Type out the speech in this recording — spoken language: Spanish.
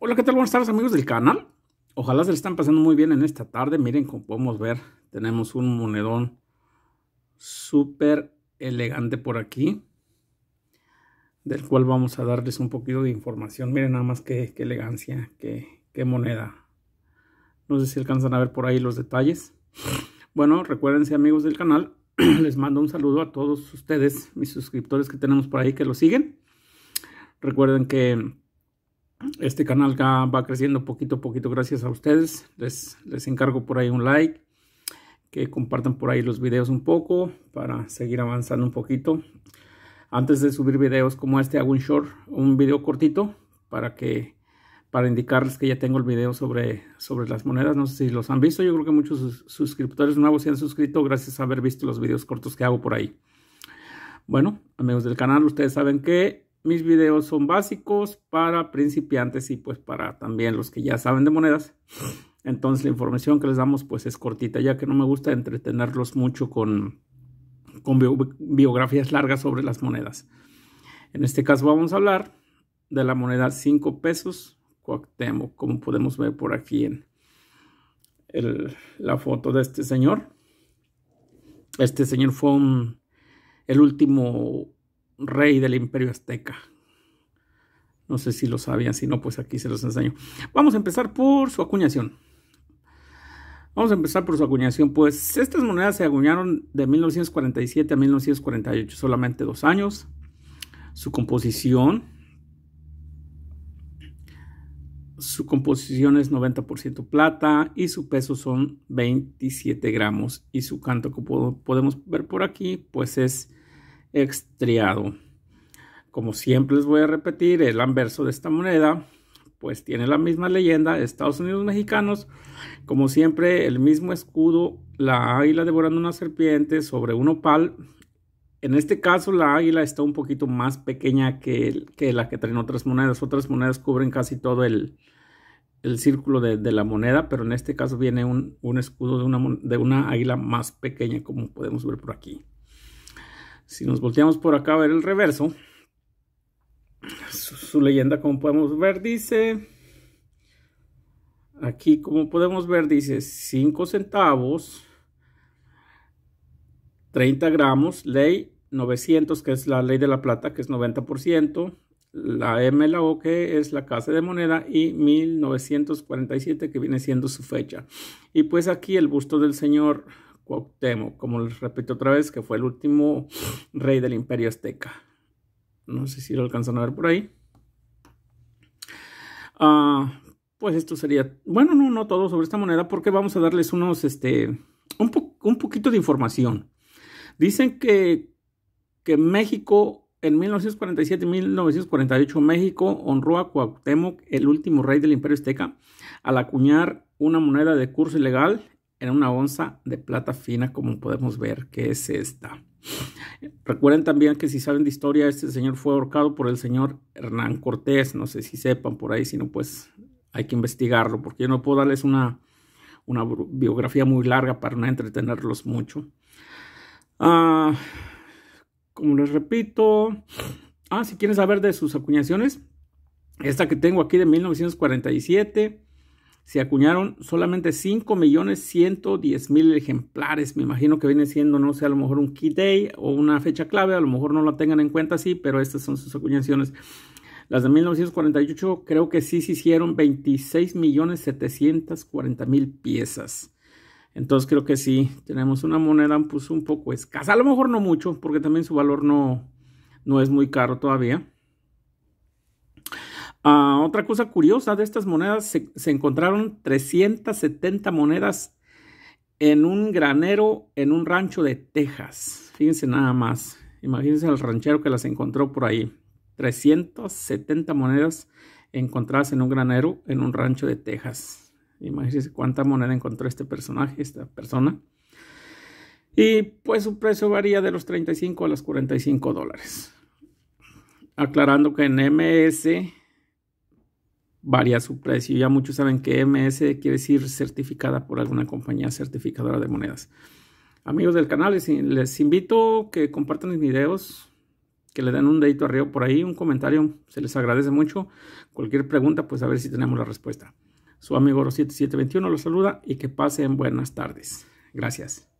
Hola, ¿qué tal? Buenas tardes amigos del canal. Ojalá se les estén pasando muy bien en esta tarde. Miren, como podemos ver, tenemos un monedón súper elegante por aquí. Del cual vamos a darles un poquito de información. Miren nada más qué, elegancia, qué, moneda. No sé si alcanzan a ver por ahí los detalles. Bueno, recuérdense amigos del canal. Les mando un saludo a todos ustedes, mis suscriptores que tenemos por ahí que lo siguen. Recuerden que este canal va creciendo poquito a poquito gracias a ustedes. Les, encargo por ahí un like, que compartan por ahí los videos un poco para seguir avanzando un poquito. Antes de subir videos como este hago un short, un video cortito para que para indicarles que ya tengo el video sobre, sobre las monedas. No sé si los han visto. Yo creo que muchos suscriptores nuevos se han suscrito gracias a haber visto los videos cortos que hago por ahí. Bueno, amigos del canal, ustedes saben que mis videos son básicos para principiantes y pues para también los que ya saben de monedas. Entonces la información que les damos pues es cortita, ya que no me gusta entretenerlos mucho con, con biografías largas sobre las monedas. En este caso vamos a hablar de la moneda 5 pesos Cuauhtémoc, como podemos ver por aquí en la foto de este señor. Este señor fue el último rey del imperio azteca. No sé si lo sabían, si no, pues aquí se los enseño. Vamos a empezar por su acuñación. Vamos a empezar por su acuñación. Pues estas monedas se acuñaron de 1947 a 1948, solamente dos años. Su composición. Su composición es 90% plata y su peso son 27 gramos. Y su canto, como podemos ver por aquí, pues es extriado Como siempre les voy a repetir, el anverso de esta moneda pues tiene la misma leyenda, Estados Unidos mexicanos, como siempre el mismo escudo, la águila devorando una serpiente sobre un opal. En este caso la águila está un poquito más pequeña que, la que traen otras monedas. Otras monedas cubren casi todo el, el círculo de, la moneda, pero en este caso viene un, un escudo de una, de una águila más pequeña, como podemos ver por aquí. Si nos volteamos por acá a ver el reverso, su, leyenda como podemos ver dice, aquí como podemos ver dice 5 centavos, 30 gramos, ley 900 que es la ley de la plata que es 90%, la M, la O que es la casa de moneda y 1947 que viene siendo su fecha. Y pues aquí el busto del señor Cuauhtémoc, como les repito otra vez, que fue el último rey del imperio azteca. No sé si lo alcanzan a ver por ahí. Ah, pues esto sería, bueno, no, no todo sobre esta moneda porque vamos a darles unos, este, un, poquito de información. Dicen que, que México en 1947 y 1948 México honró a Cuauhtémoc, el último rey del Imperio Azteca, al acuñar una moneda de curso ilegal en una onza de plata fina como podemos ver, que es esta. Recuerden también que si saben de historia, este señor fue ahorcado por el señor Hernán Cortés, no sé si sepan por ahí, si no pues hay que investigarlo, porque yo no puedo darles una, biografía muy larga para no entretenerlos mucho. Ah, como les repito, ah, si quieren saber de sus acuñaciones, esta que tengo aquí de 1947 se acuñaron solamente 5.110.000 ejemplares. Me imagino que viene siendo, no sé, a lo mejor un key day o una fecha clave, a lo mejor no la tengan en cuenta así, pero estas son sus acuñaciones. Las de 1948 creo que sí se hicieron 26.740.000 piezas. Entonces creo que sí, tenemos una moneda pues, un poco escasa, a lo mejor no mucho, porque también su valor no, no es muy caro todavía. Ah, otra cosa curiosa de estas monedas, se, se, encontraron 370 monedas en un granero, en un rancho de Texas. Fíjense nada más. Imagínense al ranchero que las encontró por ahí. 370 monedas encontradas en un granero, en un rancho de Texas. Imagínense cuánta moneda encontró este personaje, esta persona. Y pues su precio varía de los 35 a los 45 dólares. Aclarando que en MS varía su precio. Ya muchos saben que MS quiere decir certificada por alguna compañía certificadora de monedas. Amigos del canal, les, les invito que compartan mis videos, que le den un dedito arriba por ahí, un comentario, se les agradece mucho. Cualquier pregunta, pues a ver si tenemos la respuesta. Su amigo Oro7721 los saluda y que pasen buenas tardes. Gracias.